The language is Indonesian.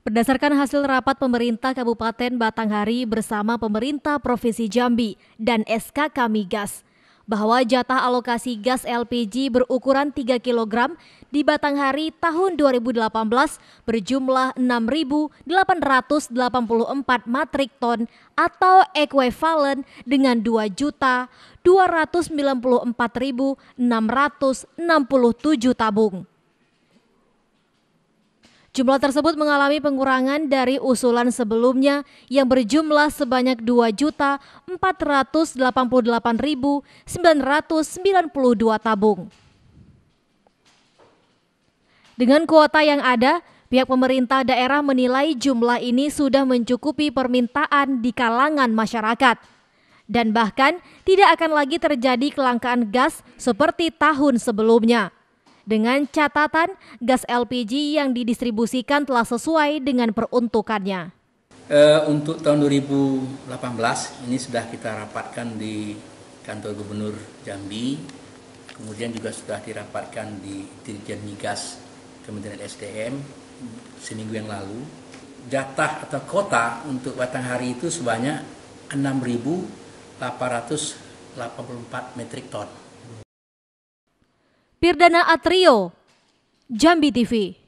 Berdasarkan hasil rapat pemerintah Kabupaten Batanghari bersama pemerintah Provinsi Jambi dan SK Kamigas bahwa jatah alokasi gas LPG berukuran 3 kg di Batanghari tahun 2018 berjumlah 6.884 matrik ton atau ekuivalen dengan 2.294.667 tabung. Jumlah tersebut mengalami pengurangan dari usulan sebelumnya yang berjumlah sebanyak 2.488.992 tabung. Dengan kuota yang ada, pihak pemerintah daerah menilai jumlah ini sudah mencukupi permintaan di kalangan masyarakat. Dan bahkan tidak akan lagi terjadi kelangkaan gas seperti tahun sebelumnya dengan catatan gas LPG yang didistribusikan telah sesuai dengan peruntukannya. Eh, untuk tahun 2018 ini sudah kita rapatkan di kantor Gubernur Jambi, kemudian juga sudah dirapatkan di Dirjen Migas Kementerian SDM seminggu yang lalu. Jatah atau kota untuk batang hari itu sebanyak 6.884 metrik ton. Pirdana Atrio, Jambi TV.